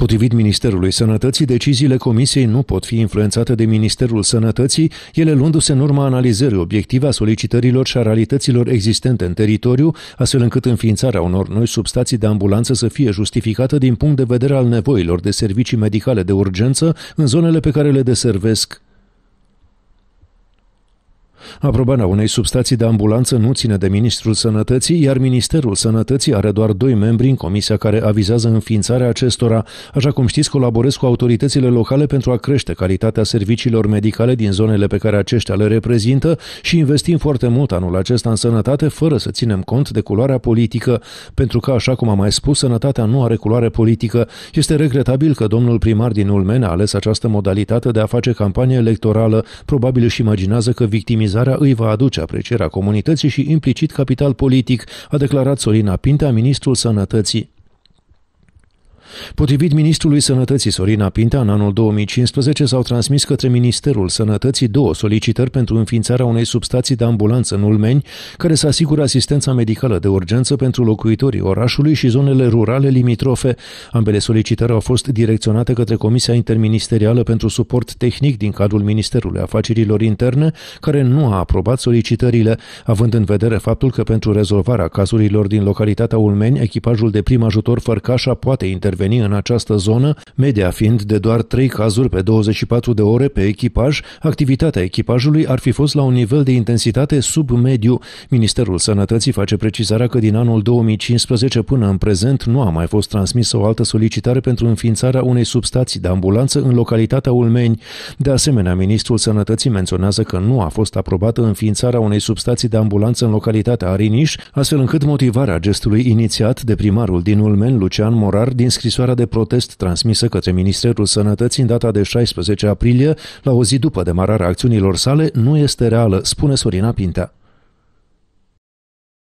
Potrivit Ministerului Sănătății, deciziile Comisiei nu pot fi influențate de Ministerul Sănătății, ele luându-se în urma analizării obiective a solicitărilor și a realităților existente în teritoriu, astfel încât înființarea unor noi substații de ambulanță să fie justificată din punct de vedere al nevoilor de servicii medicale de urgență în zonele pe care le deservesc Aprobarea unei substații de ambulanță nu ține de Ministrul Sănătății, iar Ministerul Sănătății are doar doi membri în comisia care avizează înființarea acestora. Așa cum știți, colaborez cu autoritățile locale pentru a crește calitatea serviciilor medicale din zonele pe care aceștia le reprezintă și investim foarte mult anul acesta în sănătate, fără să ținem cont de culoarea politică, pentru că, așa cum am mai spus, sănătatea nu are culoare politică. Este regretabil că domnul primar din Ulmen a ales această modalitate de a face campanie electorală, probabil își imaginează că victimizează. Modernizarea îi va aduce aprecierea comunității și implicit capital politic, a declarat Sorina Pintea, ministrul Sănătății. Potrivit ministrului Sănătății Sorina Pintea, în anul 2015 s-au transmis către Ministerul Sănătății două solicitări pentru înființarea unei substații de ambulanță în Ulmeni, care să asigure asistența medicală de urgență pentru locuitorii orașului și zonele rurale limitrofe. Ambele solicitări au fost direcționate către Comisia Interministerială pentru Suport Tehnic din cadrul Ministerului Afacerilor Interne, care nu a aprobat solicitările, având în vedere faptul că pentru rezolvarea cazurilor din localitatea Ulmeni, echipajul de prim ajutor Fărcașa poate interveni interveni în această zonă, media fiind de doar 3 cazuri pe 24 de ore pe echipaj, activitatea echipajului ar fi fost la un nivel de intensitate sub mediu. Ministerul Sănătății face precizarea că din anul 2015 până în prezent nu a mai fost transmisă o altă solicitare pentru înființarea unei substații de ambulanță în localitatea Ulmeni. De asemenea, Ministrul Sănătății menționează că nu a fost aprobată înființarea unei substații de ambulanță în localitatea Ariniș, astfel încât motivarea gestului inițiat de primarul din Ulmen, Lucian Morar, din scris scrisoarea de protest transmisă către Ministerul Sănătății în data de 16 aprilie, la o zi după demararea acțiunilor sale, nu este reală, spune Sorina Pintea.